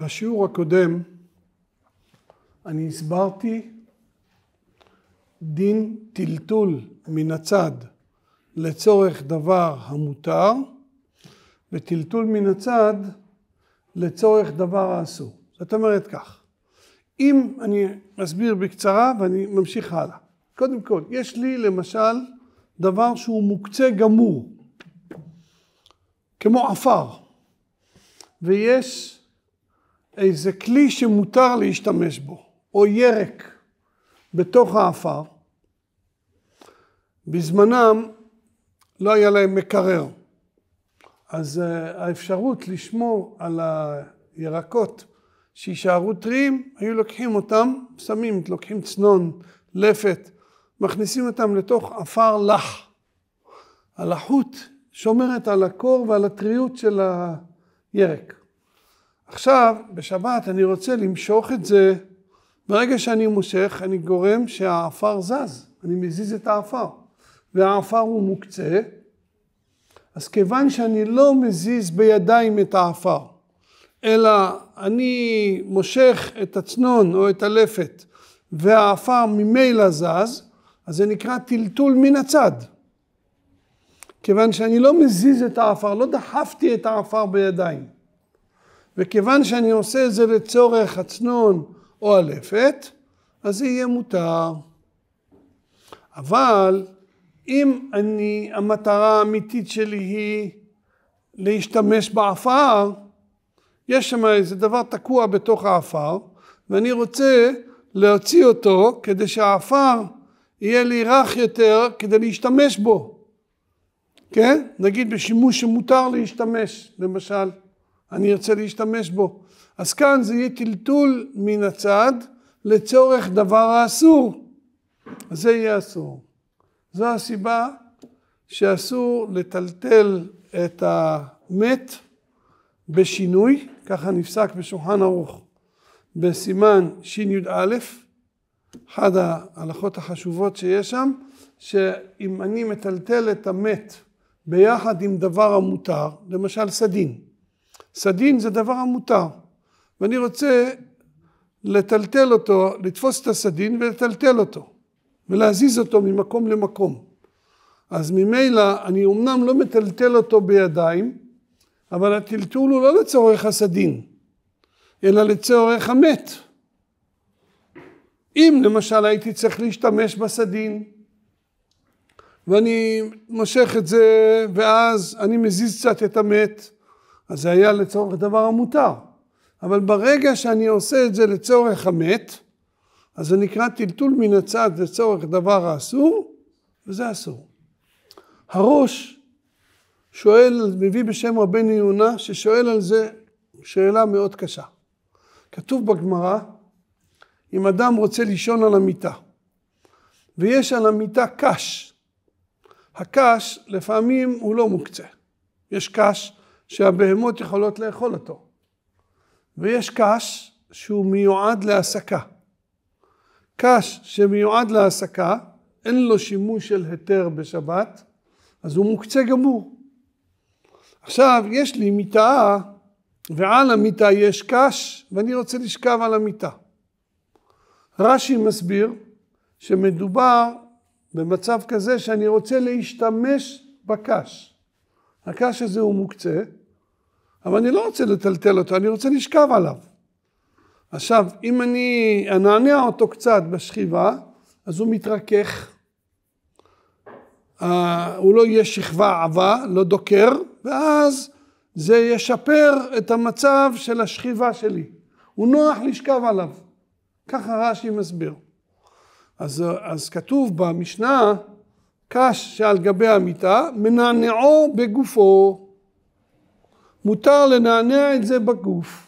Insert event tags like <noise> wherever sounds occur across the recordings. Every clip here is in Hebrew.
בשיעור הקודם אני הסברתי דין טלטול מן הצד לצורך דבר המותר וטלטול מן הצד לצורך דבר האסור. זאת אומרת כך, אם אני אסביר בקצרה ואני ממשיך הלאה. קודם כל, יש לי למשל דבר שהוא מוקצה גמור, כמו עפר, ויש איזה כלי שמותר להשתמש בו, או ירק בתוך האפר. בזמנם לא היה להם מקרר, אז אה, האפשרות לשמור על הירקות שיישארו טריים, היו לוקחים אותם, שמים, לוקחים צנון, לפת, מכניסים אותם לתוך עפר לח. הלחות שומרת על הקור ועל הטריות של הירק. עכשיו, בשבת אני רוצה למשוך את זה. ברגע שאני מושך, אני גורם שהעפר זז. אני מזיז את העפר. והעפר הוא מוקצה. אז כיוון שאני לא מזיז בידיים את העפר, אלא אני מושך את הצנון או את הלפת, והעפר ממילא זז, אז זה נקרא טלטול מן הצד. כיוון שאני לא מזיז את העפר, לא דחפתי את העפר בידיים. וכיוון שאני עושה את זה לצורך הצנון או הלפת, אז זה יהיה מותר. אבל אם אני, המטרה האמיתית שלי היא להשתמש בעפר, יש שם איזה דבר תקוע בתוך העפר, ואני רוצה להוציא אותו כדי שהעפר יהיה לי רך יותר כדי להשתמש בו, כן? נגיד בשימוש שמותר להשתמש, למשל. אני ארצה להשתמש בו. אז כאן זה יהיה טלטול מן הצד לצורך דבר האסור. זה יהיה אסור. זו הסיבה שאסור לטלטל את המת בשינוי, ככה נפסק בשולחן ערוך בסימן שי"א, אחת ההלכות החשובות שיש שם, שאם אני מטלטל את המת ביחד עם דבר המותר, למשל סדין, סדין זה דבר המותר, ואני רוצה לטלטל אותו, לתפוס את הסדין ולטלטל אותו, ולהזיז אותו ממקום למקום. אז ממילא, אני אומנם לא מטלטל אותו בידיים, אבל הטלטול הוא לא לצורך הסדין, אלא לצורך המת. אם למשל הייתי צריך להשתמש בסדין, ואני מושך את זה, ואז אני מזיז קצת את המת, אז זה היה לצורך דבר המותר. אבל ברגע שאני עושה את זה לצורך המת, אז זה נקרא טלטול מן הצד לצורך דבר האסור, וזה אסור. הראש שואל, מביא בשם רבנו יונה, ששואל על זה שאלה מאוד קשה. כתוב בגמרא, אם אדם רוצה לישון על המיטה, ויש על המיטה קש, הקש לפעמים הוא לא מוקצה. יש קש שהבהמות יכולות לאכול אותו. ויש קש שהוא מיועד להסקה. קש שמיועד להסקה, אין לו שימוש של היתר בשבת, אז הוא מוקצה גמור. עכשיו, יש לי מיטה, ועל המיטה יש קש, ואני רוצה לשכב על המיטה. רש"י מסביר שמדובר במצב כזה שאני רוצה להשתמש בקש. הקש הזה הוא מוקצה, אבל אני לא רוצה לטלטל אותו, אני רוצה לשכב עליו. עכשיו, אם אני אנענע אותו קצת בשכיבה, אז הוא מתרכך. Uh, הוא לא יהיה שכבה עבה, לא דוקר, ואז זה ישפר את המצב של השכיבה שלי. הוא נוח לשכב עליו. ככה רש"י מסביר. אז, אז כתוב במשנה, קש שעל גבי המיטה, מנענעו בגופו. מותר לנענע את זה בגוף.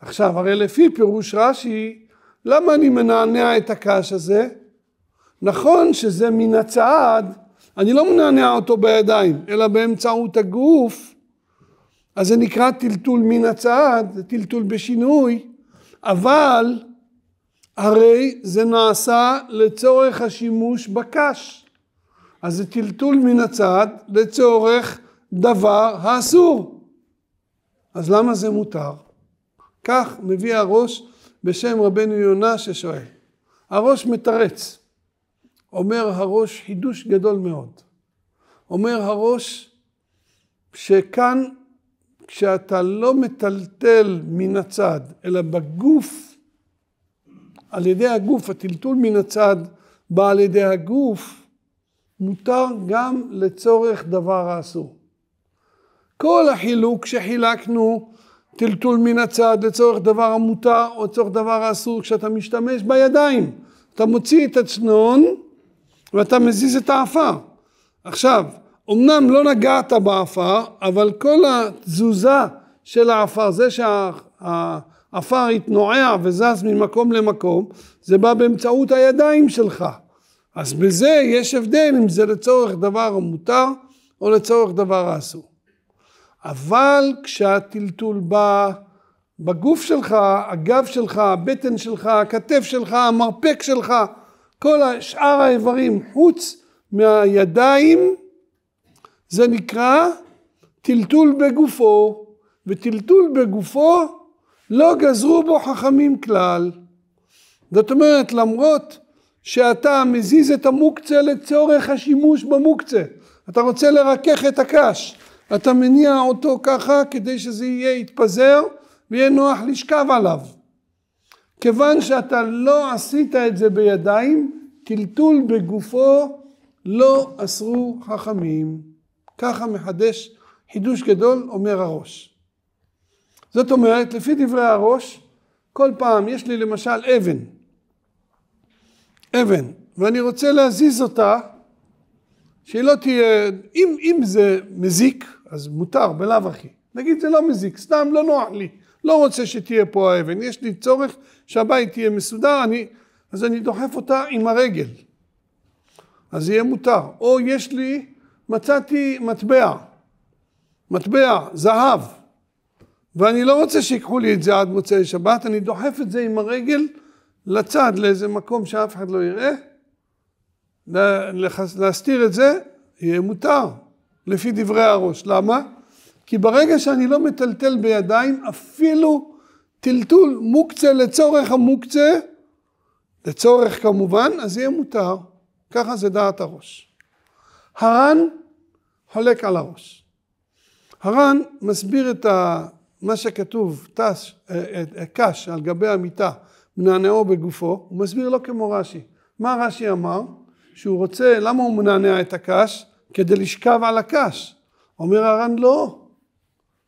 עכשיו, הרי לפי פירוש רש"י, למה אני מנענע את הקש הזה? נכון שזה מן הצעד, אני לא מנענע אותו בידיים, אלא באמצעות הגוף, אז זה נקרא טלטול מן הצעד, זה טלטול בשינוי, אבל הרי זה נעשה לצורך השימוש בקש. אז זה טלטול מן הצד לצורך דבר האסור. אז למה זה מותר? כך מביא הראש בשם רבנו יונה ששואל. הראש מתרץ. אומר הראש חידוש גדול מאוד. אומר הראש שכאן כשאתה לא מטלטל מן הצד, אלא בגוף, על ידי הגוף, הטלטול מן הצד בא על ידי הגוף, מותר גם לצורך דבר האסור. כל החילוק שחילקנו, טלטול מן הצד לצורך דבר המותר או לצורך דבר האסור, כשאתה משתמש בידיים. אתה מוציא את הצנון ואתה מזיז את העפר. עכשיו, אמנם לא נגעת בעפר, אבל כל התזוזה של העפר, זה שהעפר התנועע וזז ממקום למקום, זה בא באמצעות הידיים שלך. אז בזה יש הבדל אם זה לצורך דבר מותר או לצורך דבר אסור. אבל כשהטלטול בא בגוף שלך, הגב שלך, הבטן שלך, הכתף שלך, המרפק שלך, כל שאר האיברים חוץ מהידיים, זה נקרא טלטול בגופו, וטלטול בגופו לא גזרו בו חכמים כלל. זאת אומרת, למרות שאתה מזיז את המוקצה לצורך השימוש במוקצה, אתה רוצה לרכך את הקש, אתה מניע אותו ככה כדי שזה יהיה יתפזר ויהיה נוח לשכב עליו. כיוון שאתה לא עשית את זה בידיים, טלטול בגופו לא אסרו חכמים. ככה מחדש חידוש גדול אומר הראש. זאת אומרת, לפי דברי הראש, כל פעם יש לי למשל אבן, אבן, ואני רוצה להזיז אותה שהיא לא תהיה, אם, אם זה מזיק, אז מותר בלאו הכי. נגיד זה לא מזיק, סתם לא נוח לי, לא רוצה שתהיה פה האבן, יש לי צורך שהבית תהיה מסודר, אני, אז אני דוחף אותה עם הרגל. אז יהיה מותר. או יש לי, מצאתי מטבע, מטבע, זהב, ואני לא רוצה שיקחו לי את זה עד מוצאי שבת, אני דוחף את זה עם הרגל לצד, לאיזה מקום שאף אחד לא יראה. להסתיר את זה יהיה מותר, לפי דברי הראש. למה? כי ברגע שאני לא מטלטל בידיים, אפילו טלטול מוקצה לצורך המוקצה, לצורך כמובן, אז יהיה מותר. ככה זה דעת הראש. הר"ן חולק על הראש. הר"ן מסביר את מה שכתוב, תש, אה, אה, אה, קש על גבי המיטה, מנענעו בגופו, הוא מסביר לא כמו רש"י. מה רש"י אמר? שהוא רוצה, למה הוא מנענע את הקש? כדי לשכב על הקש. אומר הר"ן, לא.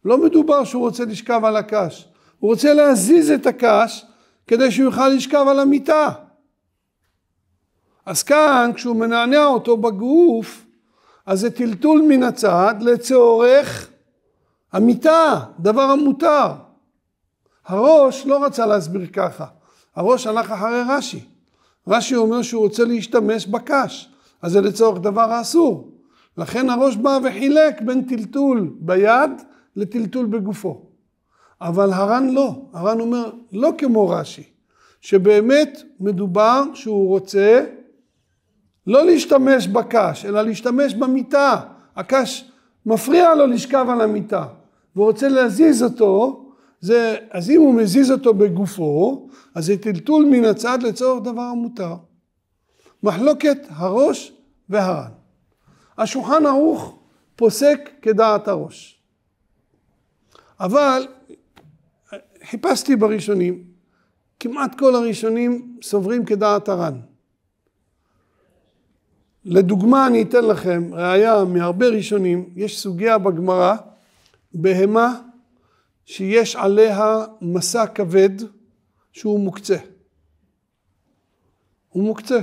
לא מדובר שהוא רוצה לשכב על הקש. הוא רוצה להזיז את הקש כדי שהוא יוכל לשכב על המיטה. אז כאן, כשהוא מנענע אותו בגוף, אז זה טלטול מן הצד לצורך המיטה, דבר המותר. הראש לא רצה להסביר ככה, הראש הלך אחרי רש"י. רש"י אומר שהוא רוצה להשתמש בקש, אז זה לצורך דבר האסור. לכן הראש בא וחילק בין טלטול ביד לטלטול בגופו. אבל הר"ן לא, הר"ן אומר לא כמו רש"י, שבאמת מדובר שהוא רוצה לא להשתמש בקש, אלא להשתמש במיטה. הקש מפריע לו לשכב על המיטה, והוא רוצה להזיז אותו זה, אז אם הוא מזיז אותו בגופו, אז זה טלטול מן הצד לצורך דבר מותר. מחלוקת הראש והר"ן. השולחן ערוך פוסק כדעת הראש. אבל חיפשתי בראשונים, כמעט כל הראשונים סוברים כדעת הר"ן. לדוגמה אני אתן לכם ראייה מהרבה ראשונים, יש סוגיה בגמרא, בהמה שיש עליה מסע כבד שהוא מוקצה. הוא מוקצה.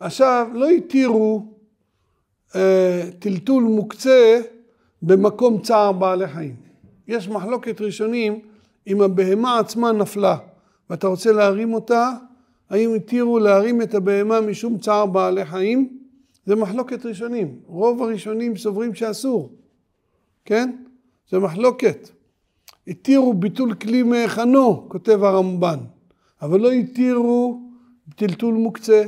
עכשיו, לא התירו אה, טלטול מוקצה במקום צער בעלי חיים. יש מחלוקת ראשונים אם הבהמה עצמה נפלה ואתה רוצה להרים אותה, האם התירו להרים את הבהמה משום צער בעלי חיים? זה מחלוקת ראשונים. רוב הראשונים סוברים שאסור, כן? זה מחלוקת. התירו ביטול כלי מהיכנו, כותב הרמב"ן, אבל לא התירו טלטול מוקצה.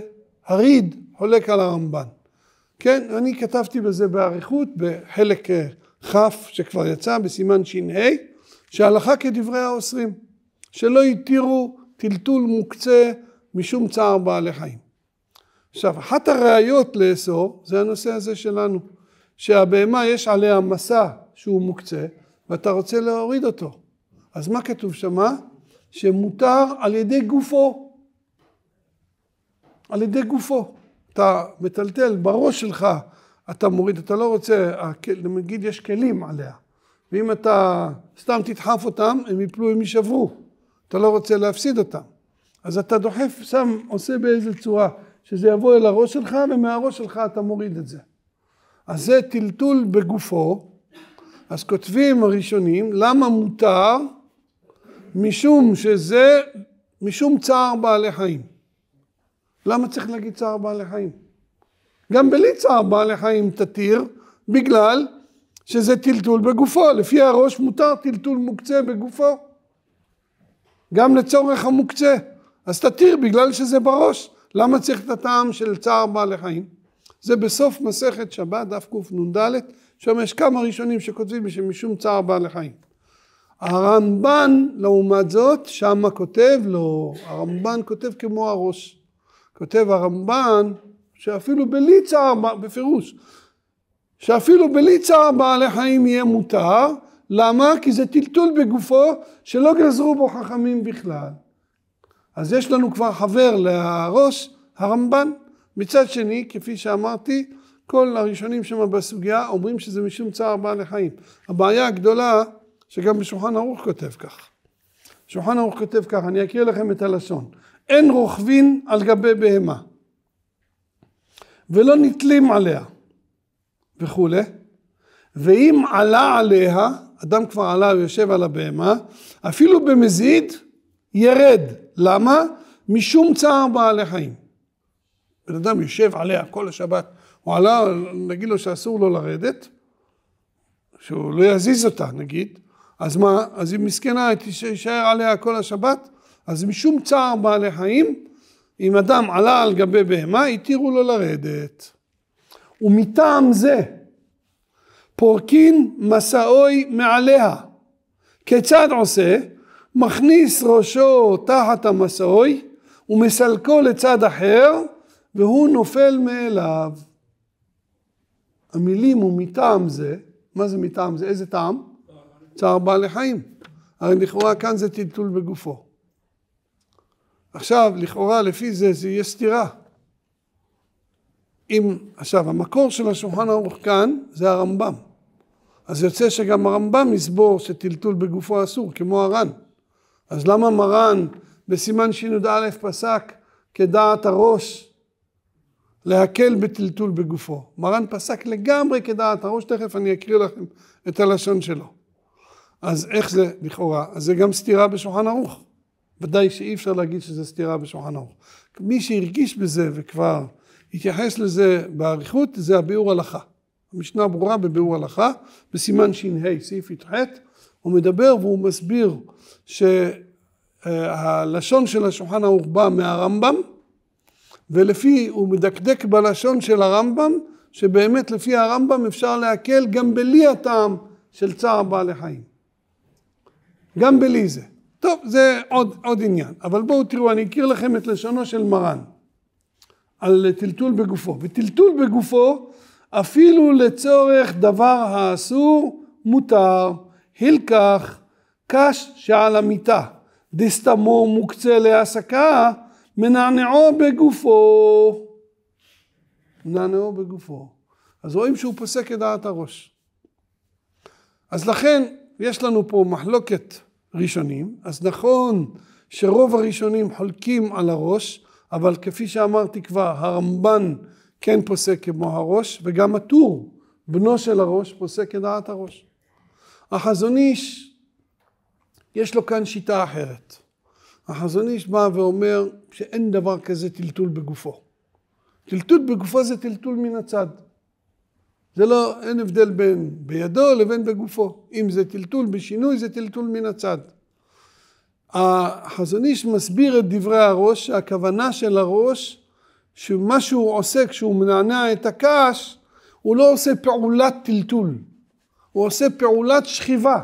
הריד חולק על הרמב"ן. כן, אני כתבתי בזה באריכות, בחלק אה, כ' שכבר יצא, בסימן ש"ה, שהלכה כדברי האוסרים, שלא התירו טלטול מוקצה משום צער בעלי חיים. עכשיו, אחת הראיות לאסור, זה הנושא הזה שלנו, שהבהמה יש עליה מסע שהוא מוקצה, ואתה רוצה להוריד אותו. אז מה כתוב שמה? אה? שמותר על ידי גופו. על ידי גופו. אתה מטלטל בראש שלך, אתה מוריד, אתה לא רוצה, נגיד יש כלים עליה. ואם אתה סתם תדחף אותם, הם יפלו, הם יישברו. אתה לא רוצה להפסיד אותם. אז אתה דוחף, שם, עושה באיזה צורה, שזה יבוא אל הראש שלך, ומהראש שלך אתה מוריד את זה. אז זה טלטול בגופו, אז כותבים הראשונים, למה מותר? משום שזה, משום צער בעלי חיים. למה צריך להגיד צער בעלי חיים? גם בלי צער בעלי חיים תתיר, בגלל שזה טלטול בגופו. לפי הראש מותר טלטול מוקצה בגופו. גם לצורך המוקצה. אז תתיר בגלל שזה בראש. למה צריך את הטעם של צער בעלי חיים? זה בסוף מסכת שבת, דף קנ"ד, שם יש כמה ראשונים שכותבים שמשום צער בעל החיים. הרמב"ן, לעומת זאת, שמה כותב, לא, הרמב"ן כותב כמו הראש. כותב הרמב"ן, שאפילו בלי צער, בפירוש, שאפילו בלי צער בעלי חיים יהיה מותר, למה? כי זה טלטול בגופו שלא גזרו בו חכמים בכלל. אז יש לנו כבר חבר לראש, הרמב"ן. מצד שני, כפי שאמרתי, כל הראשונים שם בסוגיה אומרים שזה משום צער בעלי חיים. הבעיה הגדולה, שגם בשולחן ערוך כותב כך. שולחן ערוך כותב כך, אני אקריא לכם את הלשון. אין רוכבין על גבי בהמה, ולא נתלים עליה, וכולי. ואם עלה עליה, אדם כבר עלה, ויושב על הבהמה, אפילו במזיד, ירד. למה? משום צער בעלי חיים. בן אדם יושב עליה כל השבת, הוא עלה, נגיד לו שאסור לו לרדת, שהוא לא יזיז אותה נגיד, אז מה, אז היא מסכנה, היא תישאר עליה כל השבת, אז משום צער בעלי חיים, אם אדם עלה על גבי בהמה, התירו לו לרדת. ומטעם זה, פורקין מסעוי מעליה. כיצד עושה? מכניס ראשו תחת המסעוי ומסלקו לצד אחר והוא נופל מאליו. המילים הוא מטעם זה, מה זה מטעם זה? איזה טעם? צער בעלי חיים. הרי לכאורה כאן זה טלטול בגופו. עכשיו, לכאורה לפי זה, זה יהיה סתירה. אם, עכשיו, המקור של השולחן ערוך כאן זה הרמב"ם. אז יוצא שגם הרמב"ם יסבור שטלטול בגופו אסור, כמו הר"ן. אז למה מרן בסימן שי"א פסק כדעת הראש להקל בטלטול בגופו. מרן פסק לגמרי כדעת הראש, תכף אני אקריא לכם את הלשון שלו. אז איך זה לכאורה? אז זה גם סתירה בשולחן ערוך. ודאי שאי אפשר להגיד שזה סתירה בשולחן ערוך. מי שהרגיש בזה וכבר התייחס לזה באריכות, זה הביאור הלכה. המשנה ברורה בביאור הלכה, בסימן ש"ה, סעיף י"ח, הוא מדבר והוא מסביר שהלשון של השולחן ערוך בא מהרמב"ם, ולפי, הוא מדקדק בלשון של הרמב"ם, שבאמת לפי הרמב"ם אפשר להקל גם בלי הטעם של צער בעלי חיים. גם בלי זה. טוב, זה עוד, עוד עניין. אבל בואו תראו, אני אכיר לכם את לשונו של מרן על טלטול בגופו. וטלטול בגופו, אפילו לצורך דבר האסור, מותר. הלקח, קש שעל המיטה, דסתמו מוקצה להסקה, מנענעו בגופו. מנענעו בגופו. אז רואים שהוא פוסק את דעת הראש. אז לכן, יש לנו פה מחלוקת ראשונים, אז נכון שרוב הראשונים חולקים על הראש, אבל כפי שאמרתי כבר, הרמב"ן כן פוסק כמו הראש, וגם הטור, בנו של הראש, פוסק כדעת הראש. החזון איש, יש לו כאן שיטה אחרת. החזון איש בא ואומר שאין דבר כזה טלטול בגופו. טלטול בגופו זה טלטול מן הצד. זה לא, אין הבדל בין בידו לבין בגופו. אם זה טלטול בשינוי, זה טלטול מן הצד. החזון איש מסביר את דברי הראש, הכוונה של הראש, שמה שהוא עושה כשהוא מנענע את הקש, הוא לא עושה פעולת טלטול, הוא עושה פעולת שכיבה,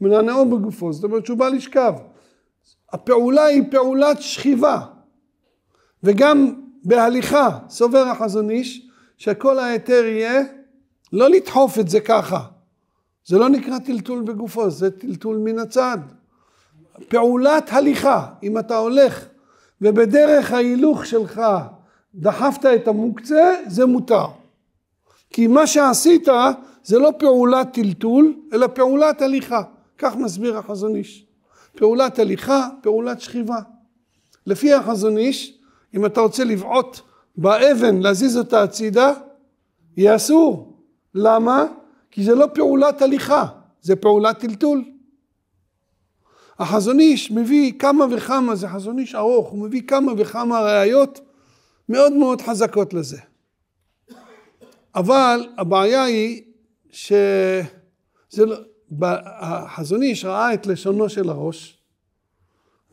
מנענעו בגופו, זאת אומרת שהוא בא לשכב. הפעולה היא פעולת שכיבה. וגם בהליכה סובר החזון איש שכל ההיתר יהיה לא לדחוף את זה ככה. זה לא נקרא טלטול בגופו, זה טלטול מן הצד. פעולת הליכה, אם אתה הולך ובדרך ההילוך שלך דחפת את המוקצה, זה מותר. כי מה שעשית זה לא פעולת טלטול, אלא פעולת הליכה. כך מסביר החזון איש. פעולת הליכה, פעולת שכיבה. לפי החזון איש, אם אתה רוצה לבעוט באבן, להזיז אותה הצידה, יהיה אסור. למה? כי זה לא פעולת הליכה, זה פעולת טלטול. החזון איש מביא כמה וכמה, זה חזון איש ארוך, הוא מביא כמה וכמה ראיות מאוד מאוד חזקות לזה. אבל הבעיה היא שזה לא, החזון איש ראה את לשונו של הראש,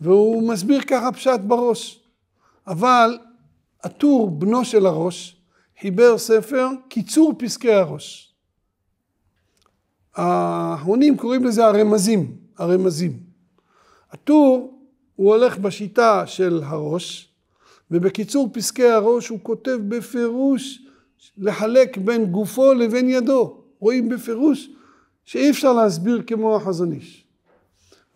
והוא מסביר ככה פשט בראש. אבל הטור, בנו של הראש, חיבר ספר קיצור פסקי הראש. האחרונים קוראים לזה הרמזים, הרמזים. הטור הוא הולך בשיטה של הראש, ובקיצור פסקי הראש הוא כותב בפירוש לחלק בין גופו לבין ידו. רואים בפירוש שאי אפשר להסביר כמו החזון איש.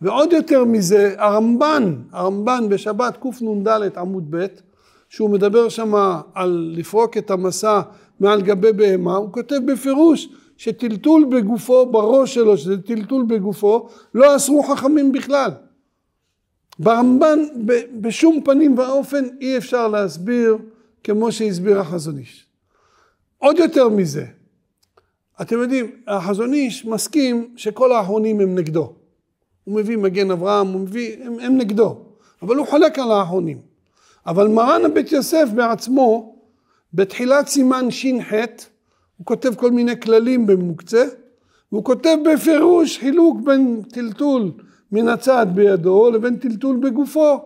ועוד יותר מזה, הרמב"ן, הרמב"ן בשבת קנ"ד עמוד ב', שהוא מדבר שם על לפרוק את המסע מעל גבי בהמה, הוא כותב בפירוש שטלטול בגופו, בראש שלו, שזה טלטול בגופו, לא אסרו חכמים בכלל. ברמב"ן בשום פנים ואופן אי אפשר להסביר כמו שהסביר החזון איש. עוד יותר מזה, אתם יודעים, החזון איש מסכים שכל האחרונים הם נגדו. הוא מביא מגן אברהם, הוא מביא, הם, הם נגדו. אבל הוא חולק על האחרונים. אבל מרן הבית יוסף בעצמו, בתחילת סימן ש"ח, הוא כותב כל מיני כללים במוקצה, והוא כותב בפירוש חילוק בין טלטול מן הצד בידו לבין טלטול בגופו.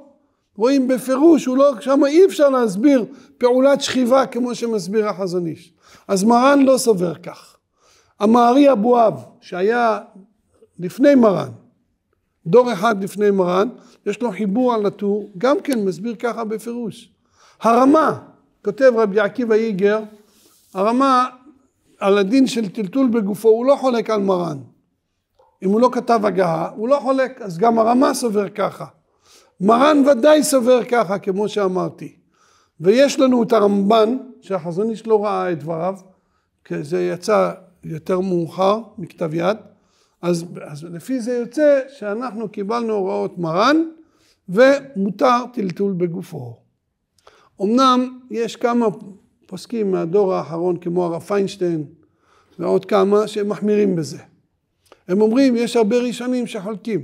רואים בפירוש, הוא לא, שם אי אפשר להסביר פעולת שכיבה כמו שמסביר החזון איש. אז מרן לא סובר כך. המערי אבואב, שהיה לפני מרן, דור אחד לפני מרן, יש לו חיבור על הטור, גם כן מסביר ככה בפירוש. הרמה, כותב רבי עקיבא איגר, הרמה על הדין של טלטול בגופו, הוא לא חולק על מרן. אם הוא לא כתב הגהה, הוא לא חולק, אז גם הרמה סובר ככה. מרן ודאי סובר ככה, כמו שאמרתי. ויש לנו את הרמב"ן, שהחזון איש לא ראה את דבריו, כי זה יצא יותר מאוחר מכתב יד, אז, אז לפי זה יוצא שאנחנו קיבלנו הוראות מרן ומותר טלטול בגופו. אמנם יש כמה פוסקים מהדור האחרון כמו הרב פיינשטיין ועוד כמה שמחמירים בזה. הם אומרים יש הרבה ראשונים שחולקים,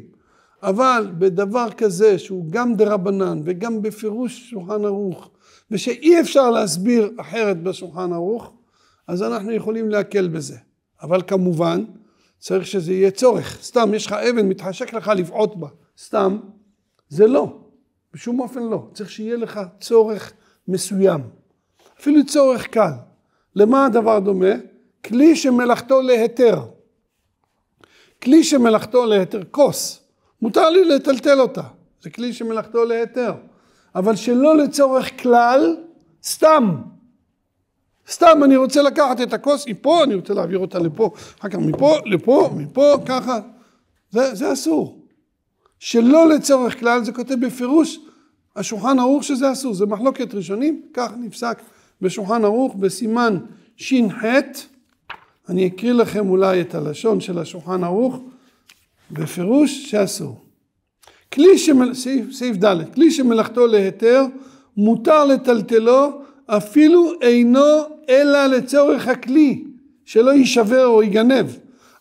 אבל בדבר כזה שהוא גם דרבנן וגם בפירוש שולחן ערוך ושאי אפשר להסביר אחרת בשולחן ערוך אז אנחנו יכולים להקל בזה. אבל כמובן, צריך שזה יהיה צורך. סתם, יש לך אבן, מתחשק לך לבעוט בה. סתם, זה לא. בשום אופן לא. צריך שיהיה לך צורך מסוים. אפילו צורך קל. למה הדבר דומה? כלי שמלאכתו להיתר. כלי שמלאכתו להיתר, כוס. מותר לי לטלטל אותה. זה כלי שמלאכתו להיתר. אבל שלא לצורך כלל, סתם. סתם אני רוצה לקחת את הכוס מפה, אני רוצה להעביר אותה לפה, אחר כך מפה, לפה, מפה, ככה. זה, זה אסור. שלא לצורך כלל, זה כותב בפירוש השולחן ערוך שזה אסור, זה מחלוקת ראשונים, כך נפסק בשולחן ערוך בסימן ש"ח. אני אקריא לכם אולי את הלשון של השולחן ערוך בפירוש שאסור. כלי שמל... סעיף, סעיף ד', כלי שמלאכתו להיתר, מותר לטלטלו אפילו אינו אלא לצורך הכלי, שלא יישבר או ייגנב,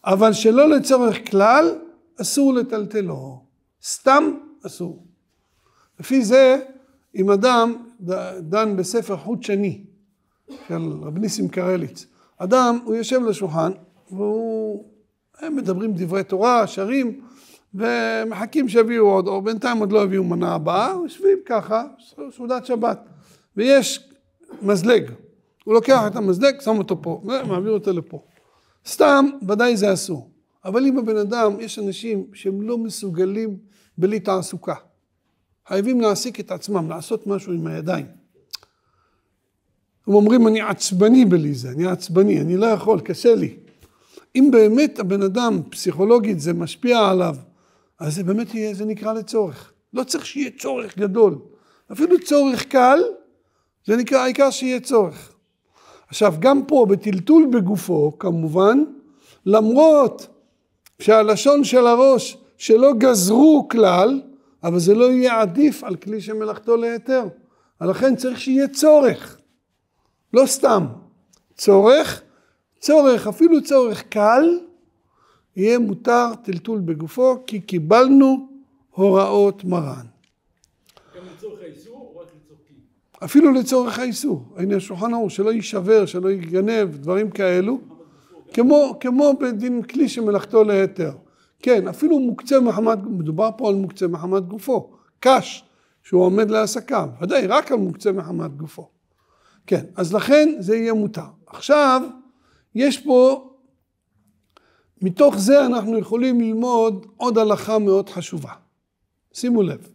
אבל שלא לצורך כלל, אסור לטלטלו. סתם אסור. לפי זה, אם אדם דן בספר חוט שני של רב ניסים קרליץ, אדם, הוא יושב לשולחן, והוא... הם מדברים דברי תורה, שרים, ומחכים שיביאו עוד או בינתיים עוד לא הביאו מנה הבאה, יושבים ככה, סעודת שבת. ויש מזלג. הוא לוקח את המזלג, שם אותו פה, ומעביר אותו לפה. סתם, ודאי זה אסור. אבל אם הבן אדם, יש אנשים שהם לא מסוגלים בלי תעסוקה. חייבים להעסיק את עצמם, לעשות משהו עם הידיים. הם אומרים, אני עצבני בלי זה, אני עצבני, אני לא יכול, קשה לי. אם באמת הבן אדם, פסיכולוגית, זה משפיע עליו, אז זה באמת יהיה, זה נקרא לצורך. לא צריך שיהיה צורך גדול. אפילו צורך קל, זה נקרא העיקר שיהיה צורך. עכשיו, גם פה, בטלטול בגופו, כמובן, למרות שהלשון של הראש שלא גזרו כלל, אבל זה לא יהיה עדיף על כלי שמלאכתו להיתר. ולכן צריך שיהיה צורך. לא סתם. צורך, צורך, אפילו צורך קל, יהיה מותר טלטול בגופו, כי קיבלנו הוראות מרן. אפילו לצורך האיסור. הנה השולחן ערוך, שלא יישבר, שלא יגנב, דברים כאלו. כמו, כמו בדין כלי שמלאכתו להיתר. כן, אפילו מוקצה מחמת, מדובר פה על מוקצה מחמת גופו. קש, שהוא עומד להעסקה, ודאי, רק על מוקצה מחמת גופו. כן, אז לכן זה יהיה מותר. עכשיו, יש פה, מתוך זה אנחנו יכולים ללמוד עוד הלכה מאוד חשובה. שימו לב,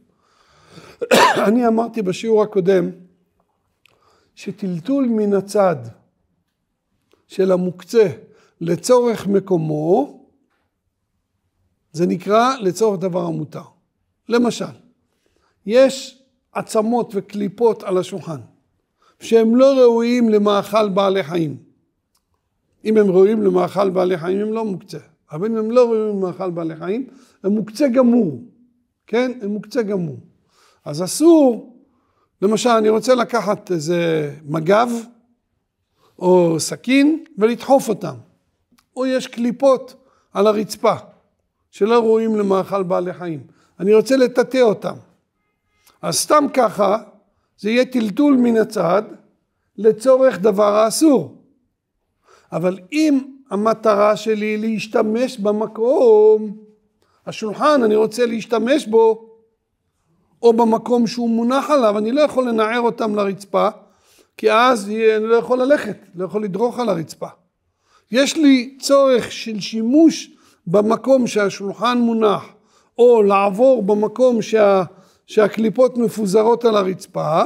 <coughs> אני אמרתי בשיעור הקודם, שטלטול מן הצד של המוקצה לצורך מקומו, זה נקרא לצורך דבר המותר. למשל, יש עצמות וקליפות על השולחן, שהם לא ראויים למאכל בעלי חיים. אם הם ראויים למאכל בעלי חיים, הם לא מוקצה. אבל אם הם לא ראויים למאכל בעלי חיים, הם מוקצה גמור. כן? הם מוקצה גמור. אז אסור למשל, אני רוצה לקחת איזה מגב או סכין ולדחוף אותם. או יש קליפות על הרצפה שלא ראויים למאכל בעלי חיים. אני רוצה לטאטא אותם. אז סתם ככה, זה יהיה טלטול מן הצד לצורך דבר האסור. אבל אם המטרה שלי להשתמש במקום, השולחן, אני רוצה להשתמש בו, או במקום שהוא מונח עליו, אני לא יכול לנער אותם לרצפה, כי אז אני לא יכול ללכת, לא יכול לדרוך על הרצפה. יש לי צורך של שימוש במקום שהשולחן מונח, או לעבור במקום שה, שהקליפות מפוזרות על הרצפה,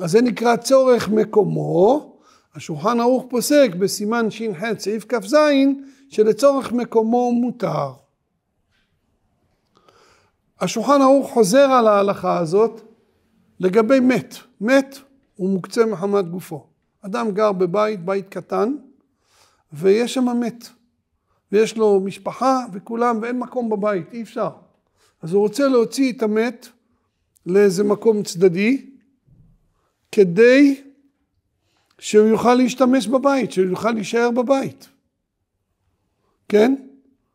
אז זה נקרא צורך מקומו. השולחן ערוך פוסק בסימן ש"ח סעיף כ"ז שלצורך מקומו מותר. השולחן ערוך חוזר על ההלכה הזאת לגבי מת. מת הוא מוקצה מחמת גופו. אדם גר בבית, בית קטן, ויש שם מת. ויש לו משפחה וכולם, ואין מקום בבית, אי אפשר. אז הוא רוצה להוציא את המת לאיזה מקום צדדי, כדי שהוא יוכל להשתמש בבית, שהוא יוכל להישאר בבית. כן?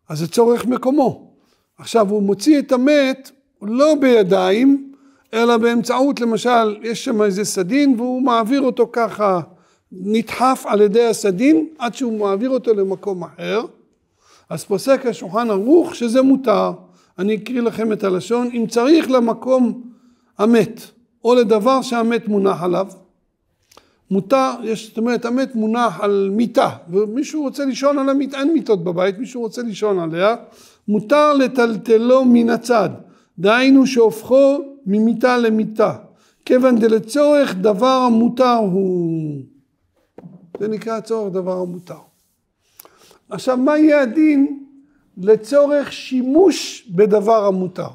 אז זה צורך מקומו. עכשיו, הוא מוציא את המת לא בידיים, אלא באמצעות, למשל, יש שם איזה סדין והוא מעביר אותו ככה, נדחף על ידי הסדין עד שהוא מעביר אותו למקום אחר. אז פוסק השולחן ערוך שזה מותר. אני אקריא לכם את הלשון, אם צריך למקום המת, או לדבר שהמת מונח עליו, מותר, יש, זאת אומרת, המת מונח על מיטה, ומישהו רוצה לישון על המיטה, אין מיטות בבית, מישהו רוצה לישון עליה, מותר לטלטלו מן הצד, דהיינו שהופכו ממיטה למיטה, כיוון דלצורך דבר המותר הוא. זה נקרא צורך דבר המותר. עכשיו, מה יהיה הדין לצורך שימוש בדבר המותר?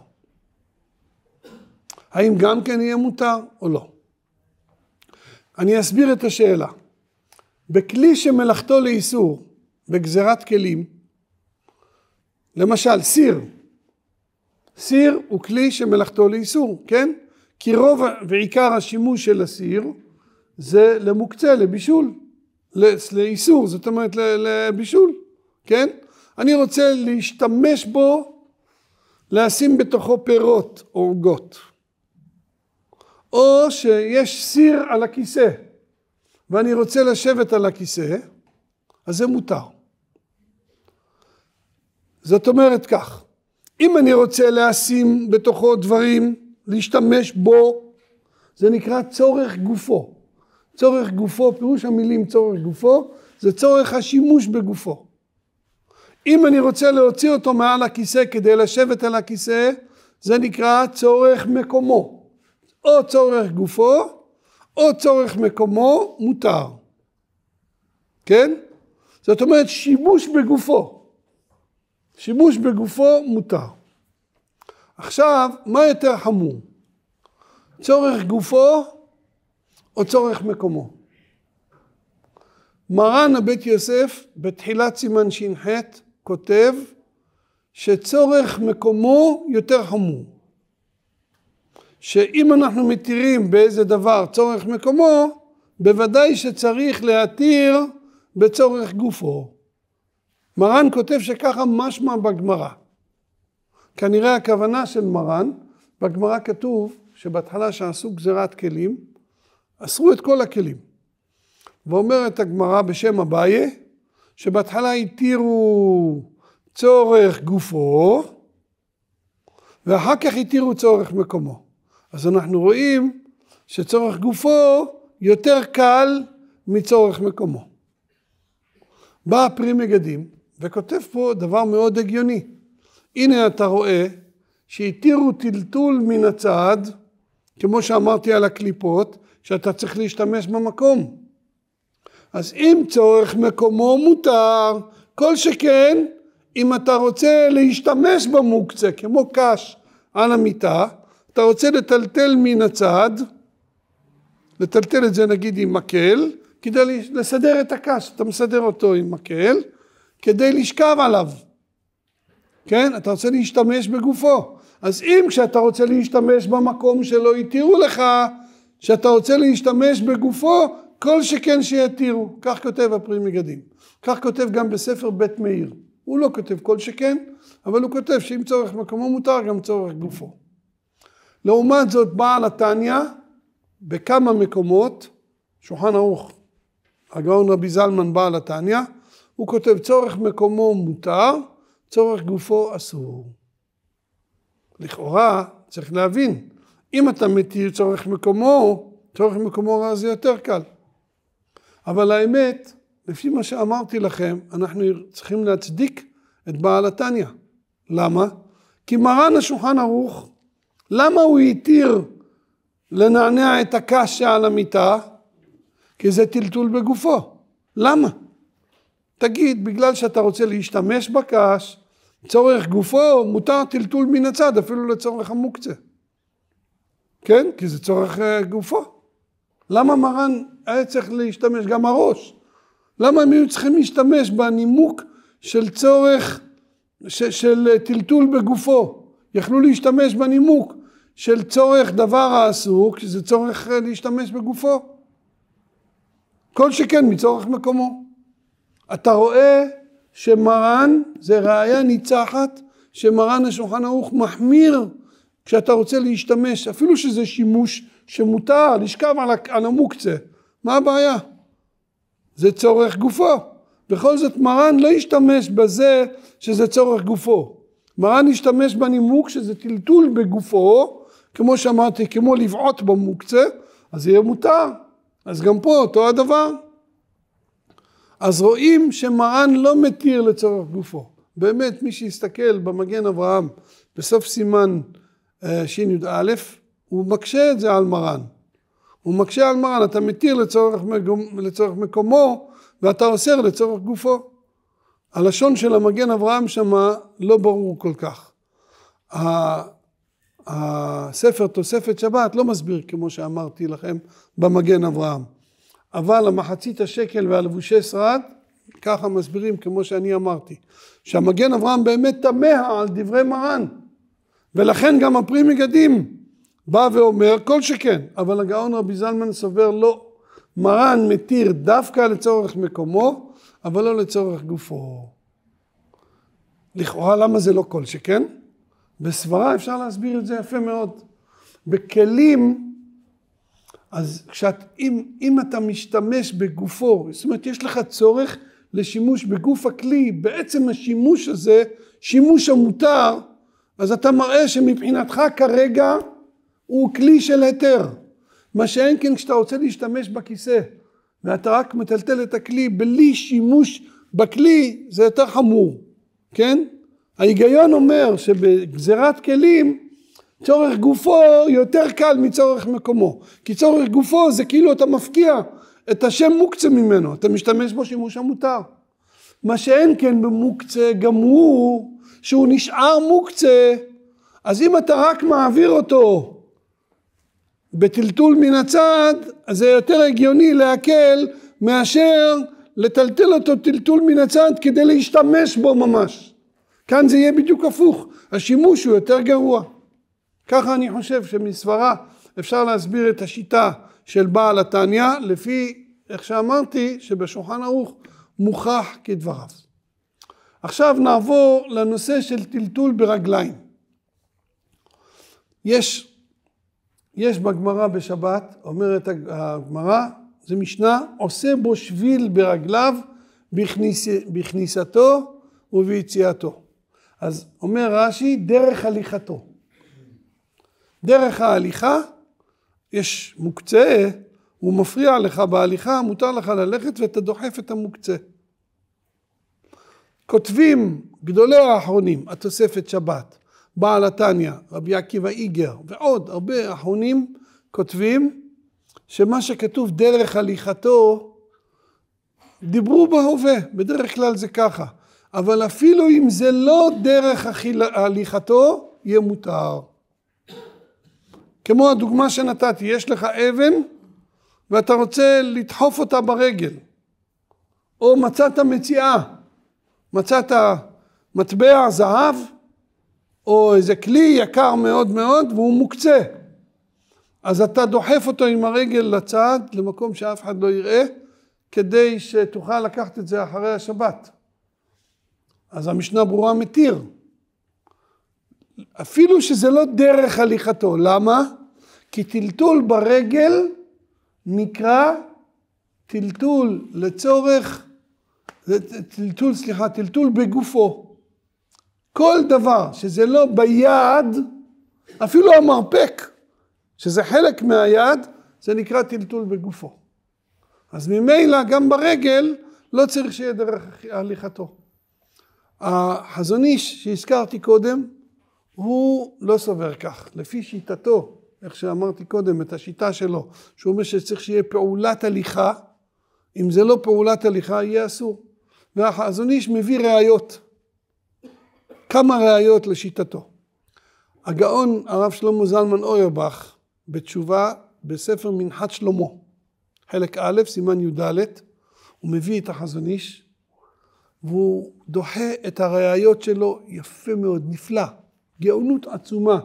האם גם כן יהיה מותר או לא? אני אסביר את השאלה. בכלי שמלאכתו לאיסור, בגזירת כלים, למשל, סיר. סיר הוא כלי שמלאכתו לאיסור, כן? כי רוב ועיקר השימוש של הסיר זה למוקצה, לבישול, לאיסור, זאת אומרת לבישול, כן? אני רוצה להשתמש בו, לשים בתוכו פירות או עוגות. או שיש סיר על הכיסא, ואני רוצה לשבת על הכיסא, אז זה מותר. זאת אומרת כך, אם אני רוצה להשים בתוכו דברים, להשתמש בו, זה נקרא צורך גופו. צורך גופו, פירוש המילים צורך גופו, זה צורך השימוש בגופו. אם אני רוצה להוציא אותו מעל הכיסא כדי לשבת על הכיסא, זה נקרא צורך מקומו. או צורך גופו, או צורך מקומו, מותר. כן? זאת אומרת שימוש בגופו. שימוש בגופו מותר. עכשיו, מה יותר חמור? צורך גופו או צורך מקומו? מרן הבית יוסף בתחילת סימן ש"ח כותב שצורך מקומו יותר חמור. שאם אנחנו מתירים באיזה דבר צורך מקומו, בוודאי שצריך להתיר בצורך גופו. מרן כותב שככה משמע בגמרא. כנראה הכוונה של מרן, בגמרא כתוב שבהתחלה שעשו גזירת כלים, אסרו את כל הכלים. ואומרת הגמרא בשם אביי, שבהתחלה התירו צורך גופו, ואחר כך התירו צורך מקומו. אז אנחנו רואים שצורך גופו יותר קל מצורך מקומו. בא פרי מגדים, וכותב פה דבר מאוד הגיוני. הנה אתה רואה שהתירו טלטול מן הצד, כמו שאמרתי על הקליפות, שאתה צריך להשתמש במקום. אז אם צורך מקומו מותר, כל שכן אם אתה רוצה להשתמש במוקצה, כמו קש על המיטה, אתה רוצה לטלטל מן הצד, לטלטל את זה נגיד עם מקל, כדי לסדר את הקש, אתה מסדר אותו עם מקל, כדי לשכב עליו. כן? אתה רוצה להשתמש בגופו. אז אם כשאתה רוצה להשתמש במקום שלו, התירו לך, שאתה רוצה להשתמש בגופו, כל שכן שיתירו. כך כותב הפרי מגדים. כך כותב גם בספר בית מאיר. הוא לא כותב כל שכן, אבל הוא כותב שאם צורך מקומו מותר, גם צורך גופו. לעומת זאת, בעל התניא, בכמה מקומות, שולחן ערוך, הגאון רבי זלמן בעל התניא, הוא כותב צורך מקומו מותר, צורך גופו אסור. לכאורה צריך להבין, אם אתה מתיר צורך מקומו, צורך מקומו זה יותר קל. אבל האמת, לפי מה שאמרתי לכם, אנחנו צריכים להצדיק את בעל התניא. למה? כי מרן השולחן ערוך, למה הוא התיר לנענע את הקש שעל המיטה? כי זה טלטול בגופו. למה? תגיד, בגלל שאתה רוצה להשתמש בקש, צורך גופו, מותר טלטול מן הצד, אפילו לצורך המוקצה. כן? כי זה צורך אה, גופו. למה מרן היה צריך להשתמש גם הראש? למה הם היו צריכים להשתמש בנימוק של צורך, ש, של אה, טלטול בגופו? יכלו להשתמש בנימוק של צורך דבר האסור, כשזה צורך אה, להשתמש בגופו. כל שכן מצורך מקומו. אתה רואה שמרן זה ראייה ניצחת שמרן השולחן ערוך מחמיר כשאתה רוצה להשתמש, אפילו שזה שימוש שמותר, לשכב על המוקצה, מה הבעיה? זה צורך גופו. בכל זאת מרן לא השתמש בזה שזה צורך גופו. מרן השתמש בנימוק שזה טלטול בגופו, כמו שאמרתי, כמו לבעוט במוקצה, אז יהיה מותר. אז גם פה אותו הדבר. אז רואים שמרן לא מתיר לצורך גופו. באמת, מי שיסתכל במגן אברהם בסוף סימן אה, שי"א, הוא מקשה את זה על מרן. הוא מקשה על מרן, אתה מתיר לצורך, לצורך מקומו ואתה אוסר לצורך גופו. הלשון של המגן אברהם שמה לא ברור כל כך. הספר תוספת שבת לא מסביר כמו שאמרתי לכם במגן אברהם. אבל המחצית השקל והלבושי שרד, ככה מסבירים כמו שאני אמרתי, שהמגן אברהם באמת תמה על דברי מרן, ולכן גם הפרי מגדים בא ואומר כל שכן, אבל הגאון רבי זלמן סובר לא, מרן מתיר דווקא לצורך מקומו, אבל לא לצורך גופו. לכאורה למה זה לא כל שכן? בסברה אפשר להסביר את זה יפה מאוד. בכלים אז כשאת, אם, אם אתה משתמש בגופו, זאת אומרת יש לך צורך לשימוש בגוף הכלי, בעצם השימוש הזה, שימוש המותר, אז אתה מראה שמבחינתך כרגע הוא כלי של היתר. מה שאין כן כשאתה רוצה להשתמש בכיסא, ואתה רק מטלטל את הכלי בלי שימוש בכלי, זה יותר חמור, כן? ההיגיון אומר שבגזירת כלים צורך גופו יותר קל מצורך מקומו, כי צורך גופו זה כאילו אתה מפקיע את השם מוקצה ממנו, אתה משתמש בו שימוש המותר. מה שאין כן במוקצה גם הוא, שהוא נשאר מוקצה, אז אם אתה רק מעביר אותו בטלטול מן הצד, אז זה יותר הגיוני להקל מאשר לטלטל אותו טלטול מן הצד כדי להשתמש בו ממש. כאן זה יהיה בדיוק הפוך, השימוש הוא יותר גרוע. ככה אני חושב שמסברה אפשר להסביר את השיטה של בעל התניא לפי איך שאמרתי שבשולחן ערוך מוכח כדבריו. עכשיו נעבור לנושא של טלטול ברגליים. יש, יש בגמרא בשבת, אומרת הגמרא, זה משנה, עושה בו שביל ברגליו בכניס, בכניסתו וביציאתו. אז אומר רש"י, דרך הליכתו. דרך ההליכה יש מוקצה, הוא מפריע לך בהליכה, מותר לך ללכת ואתה דוחף את המוקצה. כותבים גדולי האחרונים, התוספת שבת, בעל התניא, רבי עקיבא איגר ועוד הרבה אחרונים כותבים שמה שכתוב דרך הליכתו דיברו בהווה, בדרך כלל זה ככה. אבל אפילו אם זה לא דרך הליכתו, יהיה מותר. כמו הדוגמה שנתתי, יש לך אבן ואתה רוצה לדחוף אותה ברגל, או מצאת מציאה, מצאת מטבע זהב, או איזה כלי יקר מאוד מאוד והוא מוקצה. אז אתה דוחף אותו עם הרגל לצד, למקום שאף אחד לא יראה, כדי שתוכל לקחת את זה אחרי השבת. אז המשנה ברורה מתיר. אפילו שזה לא דרך הליכתו. למה? כי טלטול ברגל נקרא טלטול לצורך, טלטול, סליחה, טלטול בגופו. כל דבר שזה לא ביד, אפילו המרפק, שזה חלק מהיד, זה נקרא טלטול בגופו. אז ממילא גם ברגל לא צריך שיהיה דרך הליכתו. החזון איש שהזכרתי קודם, הוא לא סובר כך, לפי שיטתו, איך שאמרתי קודם, את השיטה שלו, שהוא אומר שצריך שיהיה פעולת הליכה, אם זה לא פעולת הליכה יהיה אסור. והחזון איש מביא ראיות, כמה ראיות לשיטתו. הגאון הרב שלמה זלמן אוירבך בתשובה בספר מנחת שלמה, חלק א', סימן י"ד, הוא מביא את החזון איש והוא דוחה את הראיות שלו יפה מאוד, נפלא. גאונות עצומה.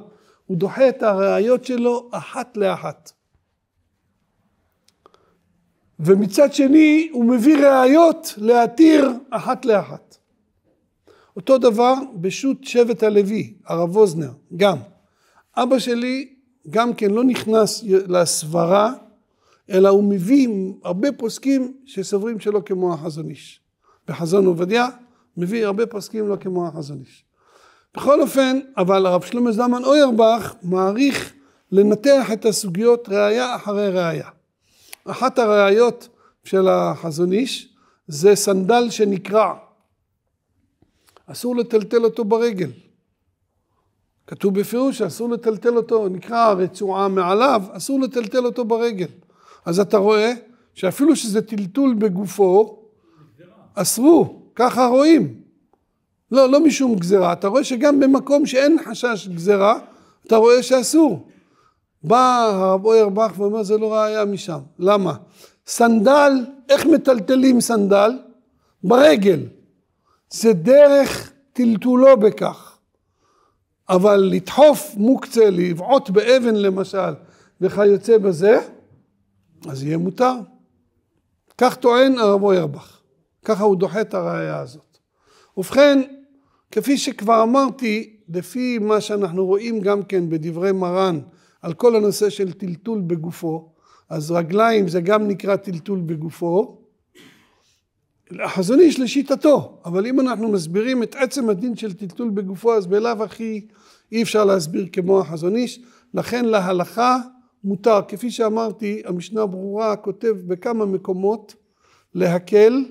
הוא דוחה את הראיות שלו אחת לאחת. ומצד שני הוא מביא ראיות להתיר אחת לאחת. אותו דבר בשו"ת שבט הלוי, הרב ווזנר, גם. אבא שלי גם כן לא נכנס לסברה, אלא הוא מביא הרבה פוסקים שסוברים שלא כמו החזון איש. בחזון עובדיה מביא הרבה פוסקים לא כמו החזון איש. בכל אופן, אבל הרב שלמה זלמן אוירבך מעריך לנתח את הסוגיות ראייה אחרי ראייה. אחת הראיות של החזון איש זה סנדל שנקרע. אסור לטלטל אותו ברגל. כתוב בפירוש שאסור לטלטל אותו, נקרע רצועה מעליו, אסור לטלטל אותו ברגל. אז אתה רואה שאפילו שזה טלטול בגופו, אסרו, ככה רואים. לא, לא משום גזירה. אתה רואה שגם במקום שאין חשש גזירה, אתה רואה שאסור. בא הרב אוירבך ואומר, זה לא ראייה משם. למה? סנדל, איך מטלטלים סנדל? ברגל. זה דרך טלטולו בכך. אבל לדחוף מוקצה, לבעוט באבן למשל, וכיוצא בזה, אז יהיה מותר. כך טוען הרב אוירבך. ככה הוא דוחה את הראייה הזאת. ובכן, כפי שכבר אמרתי, לפי מה שאנחנו רואים גם כן בדברי מרן על כל הנושא של טלטול בגופו, אז רגליים זה גם נקרא טלטול בגופו. החזון איש לשיטתו, אבל אם אנחנו מסבירים את עצם הדין של טלטול בגופו, אז בלאו הכי אי אפשר להסביר כמו החזון איש, לכן להלכה מותר. כפי שאמרתי, המשנה ברורה כותב בכמה מקומות להקל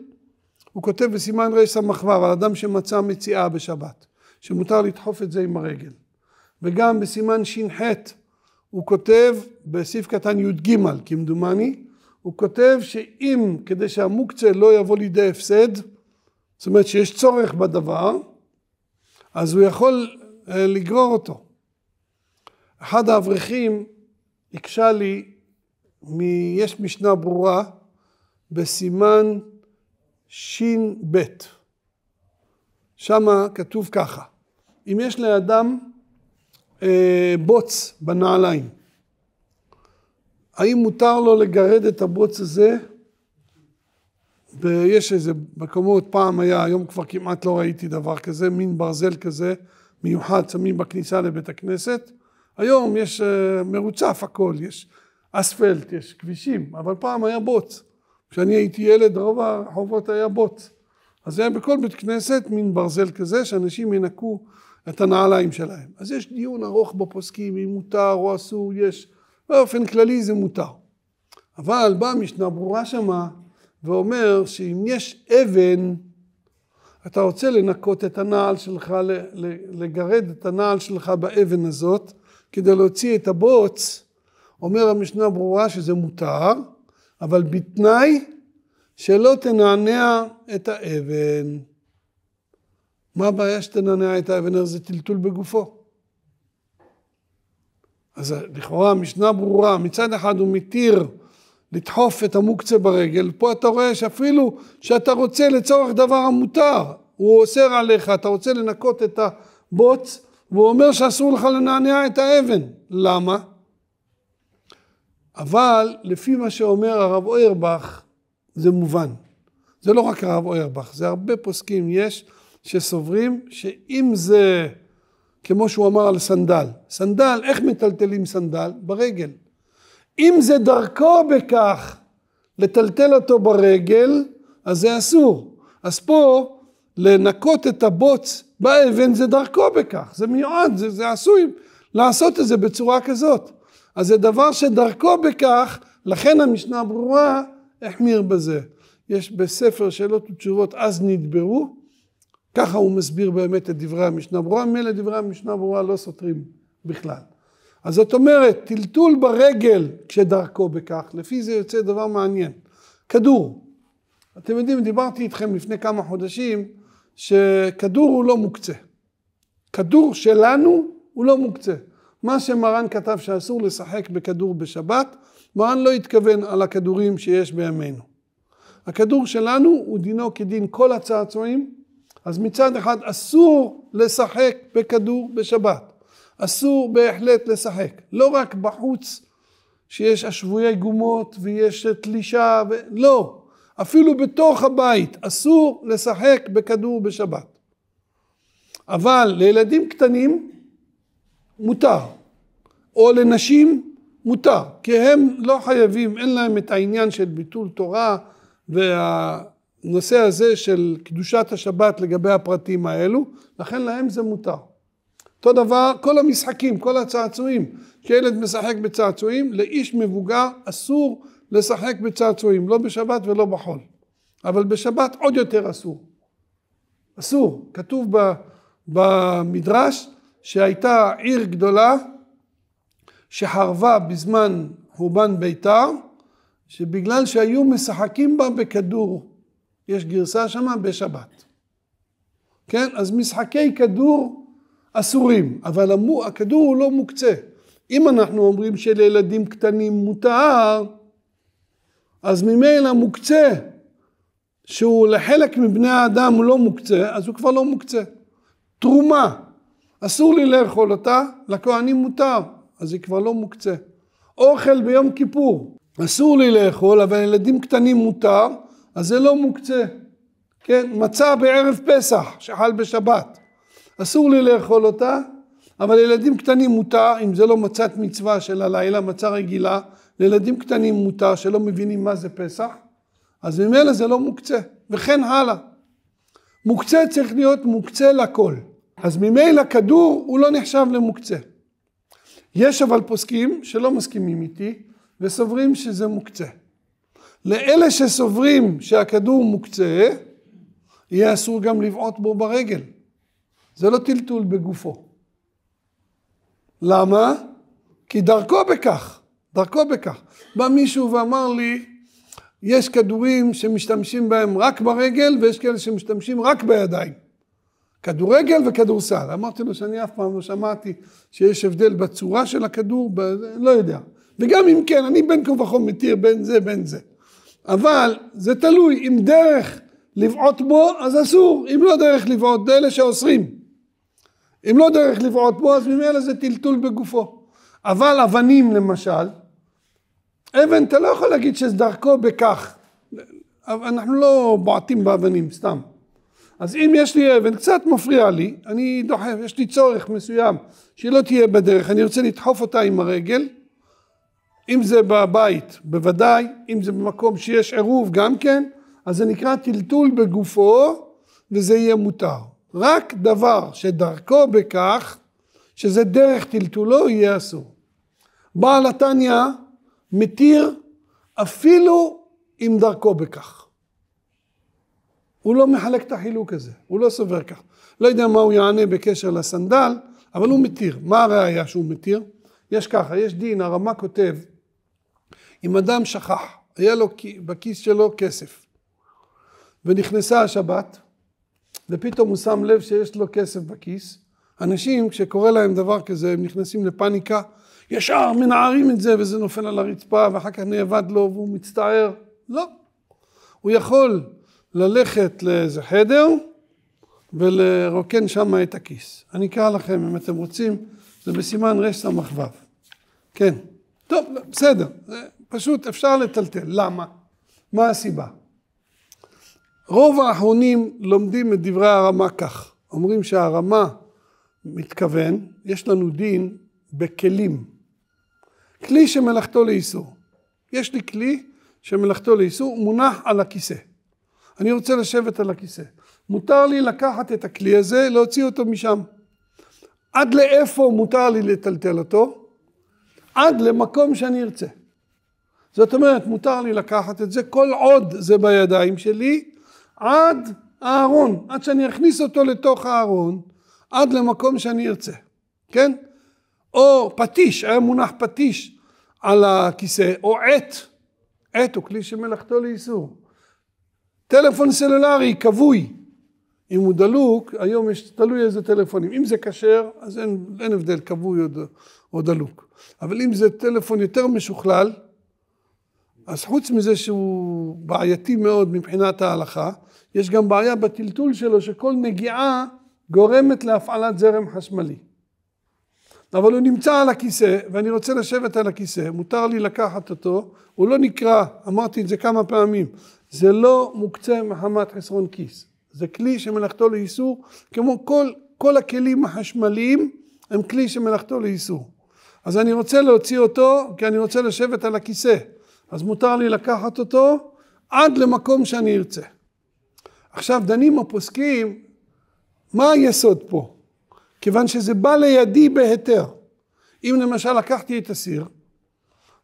הוא כותב בסימן רס"ו על אדם שמצא מציאה בשבת, שמותר לדחוף את זה עם הרגל. וגם בסימן ש"ח הוא כותב בסעיף קטן י"ג כמדומני, הוא כותב שאם כדי שהמוקצה לא יבוא לידי הפסד, זאת אומרת שיש צורך בדבר, אז הוא יכול אה, לגרור אותו. אחד האברכים הקשה לי, מ... יש משנה ברורה בסימן ש"ב. שמה כתוב ככה, אם יש לאדם אה, בוץ בנעליים, האם מותר לו לגרד את הבוץ הזה? ויש איזה מקומות, פעם היה, היום כבר כמעט לא ראיתי דבר כזה, מין ברזל כזה מיוחד, שמים בכניסה לבית הכנסת. היום יש אה, מרוצף הכל, יש אספלט, יש כבישים, אבל פעם היה בוץ. כשאני הייתי ילד רוב הרחובות היה בוץ. אז היה בכל בית כנסת מין ברזל כזה שאנשים ינקו את הנעליים שלהם. אז יש דיון ארוך בפוסקים אם מותר או אסור, יש, באופן כללי זה מותר. אבל באה משנה ברורה שמה ואומר שאם יש אבן אתה רוצה לנקות את הנעל שלך, לגרד את הנעל שלך באבן הזאת כדי להוציא את הבוץ, אומר המשנה ברורה שזה מותר, אבל בתנאי שלא תנענע את האבן. מה הבעיה שתנענע את האבן? זה טלטול בגופו. אז לכאורה המשנה ברורה, מצד אחד הוא מתיר לדחוף את המוקצה ברגל, פה אתה רואה שאפילו שאתה רוצה לצורך דבר המותר, הוא אוסר עליך, אתה רוצה לנקות את הבוץ, והוא אומר שאסור לך לנענע את האבן. למה? אבל לפי מה שאומר הרב אוירבך, זה מובן. זה לא רק הרב אוירבך, זה הרבה פוסקים יש שסוברים שאם זה, כמו שהוא אמר על סנדל, סנדל, איך מטלטלים סנדל? ברגל. אם זה דרכו בכך לטלטל אותו ברגל, אז זה אסור. אז פה, לנקות את הבוץ באבן זה דרכו בכך, זה מיועד, זה, זה עשוי לעשות את זה בצורה כזאת. אז זה דבר שדרכו בכך, לכן המשנה ברורה, החמיר בזה. יש בספר שאלות ותשובות, אז נדברו, ככה הוא מסביר באמת את דברי המשנה ברורה, מילא דברי המשנה ברורה לא סותרים בכלל. אז זאת אומרת, טלטול ברגל כשדרכו בכך, לפי זה יוצא דבר מעניין. כדור. אתם יודעים, דיברתי איתכם לפני כמה חודשים, שכדור הוא לא מוקצה. כדור שלנו הוא לא מוקצה. מה שמרן כתב שאסור לשחק בכדור בשבת, מרן לא התכוון על הכדורים שיש בימינו. הכדור שלנו הוא דינו כדין כל הצעצועים, אז מצד אחד אסור לשחק בכדור בשבת. אסור בהחלט לשחק. לא רק בחוץ שיש השבויי גומות ויש תלישה, ו... לא. אפילו בתוך הבית אסור לשחק בכדור בשבת. אבל לילדים קטנים מותר, או לנשים מותר, כי הם לא חייבים, אין להם את העניין של ביטול תורה והנושא הזה של קדושת השבת לגבי הפרטים האלו, לכן להם זה מותר. אותו דבר כל המשחקים, כל הצעצועים, כשילד משחק בצעצועים, לאיש מבוגר אסור לשחק בצעצועים, לא בשבת ולא בחול. אבל בשבת עוד יותר אסור. אסור, כתוב במדרש שהייתה עיר גדולה שחרבה בזמן חורבן ביתר, שבגלל שהיו משחקים בה בכדור, יש גרסה שמה בשבת. כן? אז משחקי כדור אסורים, אבל המו, הכדור הוא לא מוקצה. אם אנחנו אומרים שלילדים קטנים מותר, אז ממילא מוקצה, שהוא לחלק מבני האדם לא מוקצה, אז הוא כבר לא מוקצה. תרומה, אסור לי לאכול אותה, לכהנים מותר, אז היא כבר לא מוקצה. אוכל ביום כיפור, אסור לי לאכול, אבל ילדים קטנים מותר, אז זה לא מוקצה. כן, מצה בערב פסח שחל בשבת, אסור לי לאכול אותה, אבל לילדים קטנים מותר, אם זה לא מצת מצווה של הלילה, מצה רגילה, לילדים קטנים מותר שלא מבינים מה זה פסח, אז ממילא זה לא מוקצה, וכן הלאה. מוקצה צריך להיות מוקצה לכל. אז ממילא כדור הוא לא נחשב למוקצה. יש אבל פוסקים שלא מסכימים איתי וסוברים שזה מוקצה. לאלה שסוברים שהכדור מוקצה, יהיה אסור גם לבעוט בו ברגל. זה לא טלטול בגופו. למה? כי דרכו בכך, דרכו בכך. בא מישהו ואמר לי, יש כדורים שמשתמשים בהם רק ברגל ויש כאלה שמשתמשים רק בידיים. כדורגל וכדורסל. אמרתי לו שאני אף פעם לא שמעתי שיש הבדל בצורה של הכדור, ב... לא יודע. וגם אם כן, אני בין כה וכה מתיר בין זה בין זה. אבל זה תלוי, אם דרך לבעוט בו, אז אסור. אם לא דרך לבעוט, זה אלה שאוסרים. אם לא דרך לבעוט בו, אז ממילא זה טלטול בגופו. אבל אבנים למשל, אבן אתה לא יכול להגיד שדרכו בכך. אנחנו לא בועטים באבנים, סתם. אז אם יש לי אבן, קצת מפריע לי, אני דוחף, יש לי צורך מסוים שהיא לא תהיה בדרך, אני רוצה לדחוף אותה עם הרגל, אם זה בבית, בוודאי, אם זה במקום שיש עירוב גם כן, אז זה נקרא טלטול בגופו, וזה יהיה מותר. רק דבר שדרכו בכך, שזה דרך טלטולו, יהיה אסור. בעל התניא מתיר אפילו אם דרכו בכך. הוא לא מחלק את החילוק הזה, הוא לא סובר כך. לא יודע מה הוא יענה בקשר לסנדל, אבל הוא מתיר. מה הראיה שהוא מתיר? יש ככה, יש דין, הרמ"א כותב, אם אדם שכח, היה לו בכיס שלו כסף, ונכנסה השבת, ופתאום הוא שם לב שיש לו כסף בכיס, אנשים, כשקורה להם דבר כזה, הם נכנסים לפאניקה, ישר מנערים את זה, וזה נופל על הרצפה, ואחר כך נאבד לו, והוא מצטער. לא. הוא יכול ללכת לאיזה חדר ולרוקן שם את הכיס. אני אקרא לכם אם אתם רוצים, זה בסימן רס"ו. כן. טוב, בסדר, פשוט אפשר לטלטל. למה? מה הסיבה? רוב האחרונים לומדים את דברי הרמה כך. אומרים שהרמה מתכוון, יש לנו דין בכלים. כלי שמלאכתו לאיסור. יש לי כלי שמלאכתו לאיסור, מונח על הכיסא. אני רוצה לשבת על הכיסא. מותר לי לקחת את הכלי הזה, להוציא אותו משם. עד לאיפה מותר לי לטלטל אותו? עד למקום שאני ארצה. זאת אומרת, מותר לי לקחת את זה כל עוד זה בידיים שלי, עד הארון, עד שאני אכניס אותו לתוך הארון, עד למקום שאני ארצה, כן? או פטיש, היה מונח פטיש על הכיסא, או עט, עט הוא כלי שמלאכתו לאיסור. טלפון סלולרי כבוי, אם הוא דלוק, היום יש, תלוי איזה טלפונים. אם זה כשר, אז אין, אין הבדל כבוי או, או דלוק. אבל אם זה טלפון יותר משוכלל, אז חוץ מזה שהוא בעייתי מאוד מבחינת ההלכה, יש גם בעיה בטלטול שלו שכל נגיעה גורמת להפעלת זרם חשמלי. אבל הוא נמצא על הכיסא, ואני רוצה לשבת על הכיסא, מותר לי לקחת אותו, הוא לא נקרא, אמרתי את זה כמה פעמים, זה לא מוקצה מחמת חסרון כיס. זה כלי שמלאכתו לאיסור, כמו כל, כל הכלים החשמליים הם כלי שמלאכתו לאיסור. אז אני רוצה להוציא אותו כי אני רוצה לשבת על הכיסא. אז מותר לי לקחת אותו עד למקום שאני ארצה. עכשיו דנים הפוסקים, מה היסוד פה? כיוון שזה בא לידי בהיתר. אם למשל לקחתי את הסיר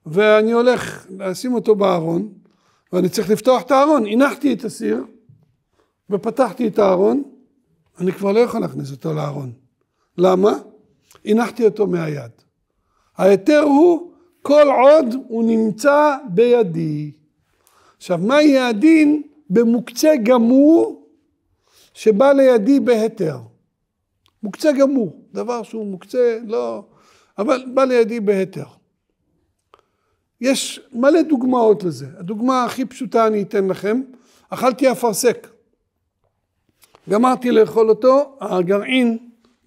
ואני הולך לשים אותו בארון, ואני צריך לפתוח את הארון. הנחתי את הסיר ופתחתי את הארון, אני כבר לא יכול להכניס אותו לארון. למה? הנחתי אותו מהיד. ההיתר הוא כל עוד הוא נמצא בידי. עכשיו, מה יהיה הדין במוקצה גמור שבא לידי בהיתר? מוקצה גמור, דבר שהוא מוקצה, לא... אבל בא לידי בהיתר. יש מלא דוגמאות לזה. הדוגמה הכי פשוטה אני אתן לכם. אכלתי אפרסק. גמרתי לאכול אותו, הגרעין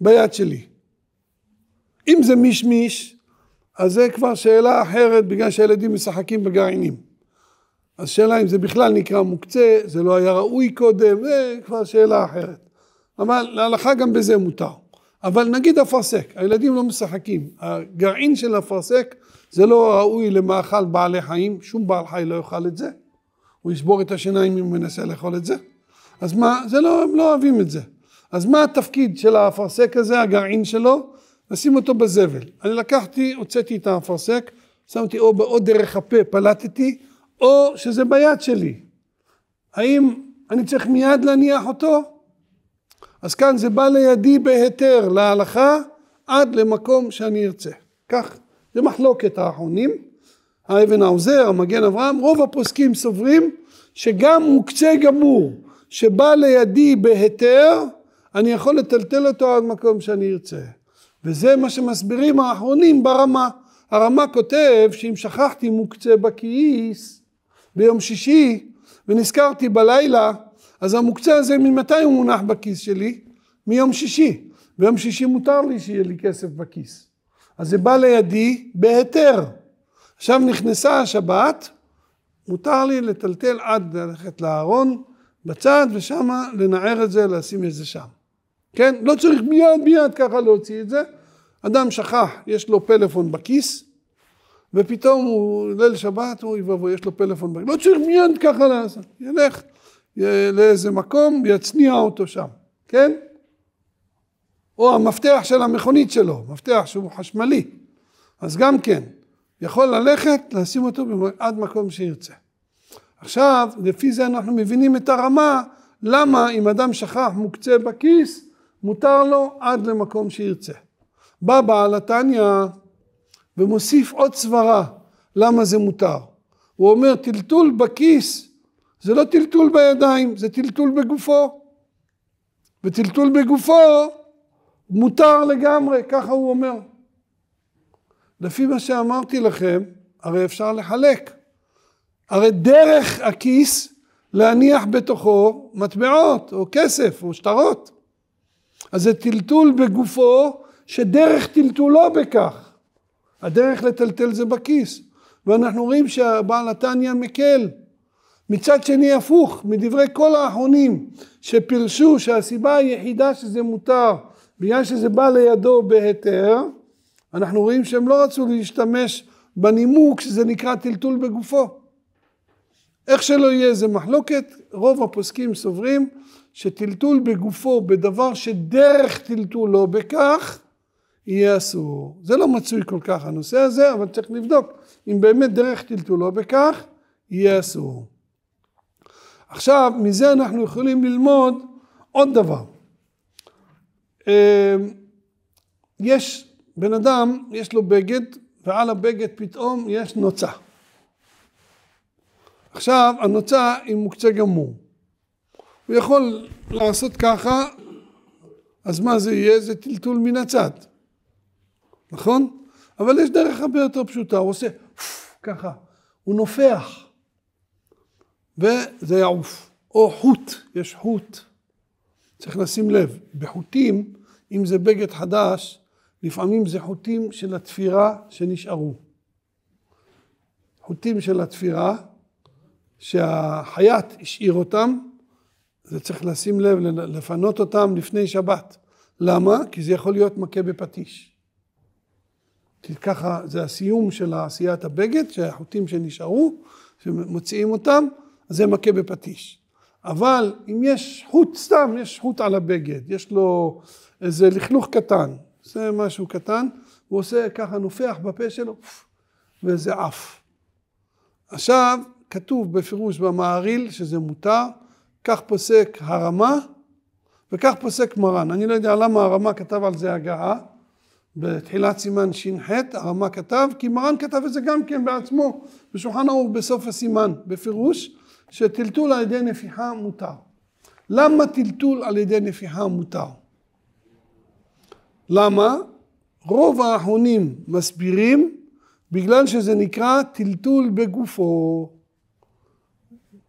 ביד שלי. אם זה מישמיש, אז זה כבר שאלה אחרת, בגלל שהילדים משחקים בגרעינים. אז שאלה אם זה בכלל נקרא מוקצה, זה לא היה ראוי קודם, זה כבר שאלה אחרת. אבל להלכה גם בזה מותר. אבל נגיד אפרסק, הילדים לא משחקים, הגרעין של אפרסק זה לא ראוי למאכל בעלי חיים, שום בעל חי לא יאכל את זה, הוא ישבור את השיניים אם הוא מנסה לאכול את זה, אז מה, זה לא, הם לא אוהבים את זה. אז מה התפקיד של האפרסק הזה, הגרעין שלו? לשים אותו בזבל. אני לקחתי, הוצאתי את האפרסק, שמתי או, בעוד דרך הפה פלטתי, או שזה ביד שלי. האם אני צריך מיד להניח אותו? אז כאן זה בא לידי בהיתר להלכה עד למקום שאני ארצה. כך, זה מחלוקת האחרונים. האבן העוזר, המגן אברהם, רוב הפוסקים סוברים שגם מוקצה גמור שבא לידי בהיתר, אני יכול לטלטל אותו עד מקום שאני ארצה. וזה מה שמסבירים האחרונים ברמה. הרמה כותב שאם שכחתי מוקצה בכיס ביום שישי ונזכרתי בלילה אז המוקצה הזה ממתי הוא מונח בכיס שלי? מיום שישי. ביום שישי מותר לי שיהיה לי כסף בכיס. אז זה בא לידי בהיתר. עכשיו נכנסה השבת, מותר לי לטלטל עד ללכת לארון בצד ושמה לנער את זה, לשים את זה שם. כן? לא צריך מיד מיד ככה להוציא את זה. אדם שכח, יש לו פלאפון בכיס, ופתאום הוא, ליל שבת, אוי ואבוי, יש לו פלאפון בכיס. לא צריך מיד ככה לעשות. ילך. לאיזה מקום, יצניע אותו שם, כן? או המפתח של המכונית שלו, מפתח שהוא חשמלי, אז גם כן, יכול ללכת, לשים אותו עד מקום שירצה. עכשיו, לפי זה אנחנו מבינים את הרמה, למה אם אדם שכח מוקצה בכיס, מותר לו עד למקום שירצה. בא בעל התניא ומוסיף עוד סברה, למה זה מותר. הוא אומר, טלטול בכיס זה לא טלטול בידיים, זה טלטול בגופו. וטלטול בגופו מותר לגמרי, ככה הוא אומר. לפי מה שאמרתי לכם, הרי אפשר לחלק. הרי דרך הכיס להניח בתוכו מטבעות, או כסף, או שטרות. אז זה טלטול בגופו, שדרך טלטולו בכך. הדרך לטלטל זה בכיס. ואנחנו רואים שהבעל התניא מקל. מצד שני הפוך, מדברי כל האחרונים שפירשו שהסיבה היחידה שזה מותר בגלל שזה בא לידו בהיתר, אנחנו רואים שהם לא רצו להשתמש בנימוק שזה נקרא טלטול בגופו. איך שלא יהיה זה מחלוקת, רוב הפוסקים סוברים שטלטול בגופו בדבר שדרך טלטולו בכך יהיה אסור. זה לא מצוי כל כך הנושא הזה, אבל צריך לבדוק אם באמת דרך טלטולו בכך יהיה אסור. עכשיו, מזה אנחנו יכולים ללמוד עוד דבר. אה, יש בן אדם, יש לו בגד, ועל הבגד פתאום יש נוצה. עכשיו, הנוצה היא מוקצה גמור. הוא יכול לעשות ככה, אז מה זה יהיה? זה טלטול מן הצד. נכון? אבל יש דרך הרבה יותר פשוטה, הוא עושה ככה, הוא נופח. וזה יעוף. או חוט, יש חוט. צריך לשים לב, בחוטים, אם זה בגד חדש, לפעמים זה חוטים של התפירה שנשארו. חוטים של התפירה, שהחייט השאיר אותם, זה צריך לשים לב, לפנות אותם לפני שבת. למה? כי זה יכול להיות מכה בפטיש. כי ככה זה הסיום של עשיית הבגד, שהחוטים שנשארו, שמוציאים אותם, אז זה מכה בפטיש. אבל אם יש חוט סתם, יש חוט על הבגד, יש לו איזה לכלוך קטן, זה משהו קטן, הוא עושה ככה נופח בפה שלו, וזה עף. עכשיו, כתוב בפירוש במעריל שזה מותר, כך פוסק הרמה וכך פוסק מרן. אני לא יודע למה הרמה כתב על זה הגעה, בתחילת סימן ש"ח, הרמה כתב, כי מרן כתב את זה גם כן בעצמו, בשולחן האור בסוף הסימן, בפירוש, שטלטול על ידי נפיחה מותר. למה טלטול על ידי נפיחה מותר? למה? רוב האחרונים מסבירים בגלל שזה נקרא טלטול בגופו.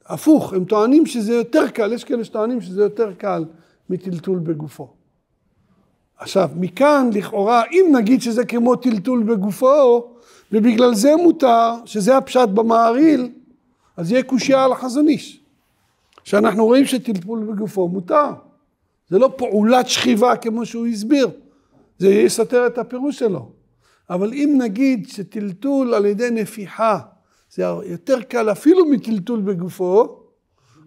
הפוך, הם טוענים שזה יותר קל, יש כאלה שטוענים שזה יותר קל מטלטול בגופו. עכשיו, מכאן לכאורה, אם נגיד שזה כמו טלטול בגופו, ובגלל זה מותר, שזה הפשט במעריל, אז יהיה קושייה על החזון איש. שאנחנו רואים שטלטול בגופו מותר. זה לא פעולת שכיבה כמו שהוא הסביר. זה יסתר את הפירוש שלו. אבל אם נגיד שטלטול על ידי נפיחה זה יותר קל אפילו מטלטול בגופו,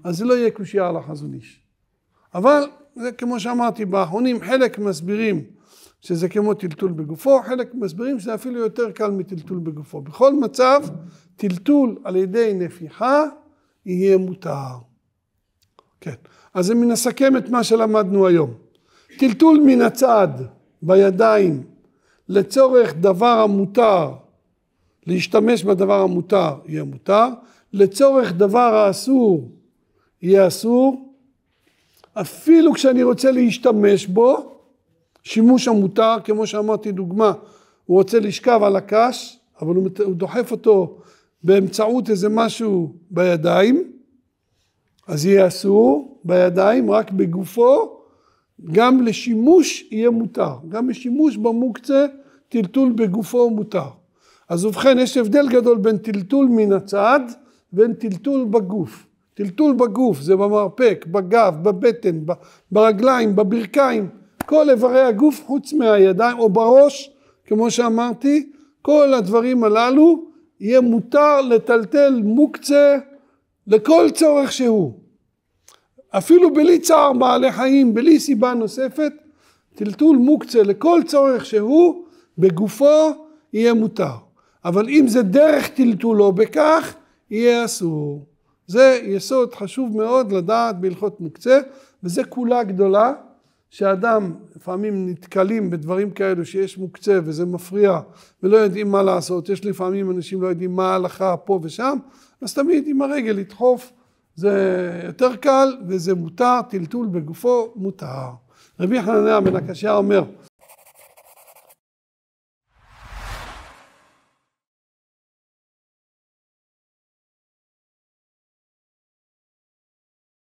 אז זה לא יהיה קושייה על החזון איש. אבל זה כמו שאמרתי, באחרונים חלק מסבירים שזה כמו טלטול בגופו, חלק מסבירים שזה אפילו יותר קל מטלטול בגופו. בכל מצב, טלטול על ידי נפיחה יהיה מותר. כן, אז אם נסכם את מה שלמדנו היום. טלטול מן הצד, בידיים, לצורך דבר המותר, להשתמש בדבר המותר, יהיה מותר, לצורך דבר האסור, יהיה אסור, אפילו כשאני רוצה להשתמש בו, שימוש המותר, כמו שאמרתי דוגמה, הוא רוצה לשכב על הקש, אבל הוא, הוא דוחף אותו באמצעות איזה משהו בידיים, אז יהיה אסור בידיים, רק בגופו, גם לשימוש יהיה מותר, גם לשימוש במוקצה, טלטול בגופו מותר. אז ובכן, יש הבדל גדול בין טלטול מן הצד בין טלטול בגוף. טלטול בגוף זה במרפק, בגב, בבטן, ברגליים, בברכיים. כל איברי הגוף חוץ מהידיים או בראש, כמו שאמרתי, כל הדברים הללו יהיה מותר לטלטל מוקצה לכל צורך שהוא. אפילו בלי צער בעלי חיים, בלי סיבה נוספת, טלטול מוקצה לכל צורך שהוא, בגופו יהיה מותר. אבל אם זה דרך טלטולו בכך, יהיה אסור. זה יסוד חשוב מאוד לדעת בהלכות מוקצה, וזה כולה גדולה. שאדם, לפעמים נתקלים בדברים כאלו שיש מוקצה וזה מפריע ולא יודעים מה לעשות, יש לפעמים אנשים לא יודעים מה ההלכה פה ושם, אז תמיד עם הרגל לדחוף זה יותר קל וזה מותר, טלטול בגופו מותר. רבי חנניה בן הקשיא אומר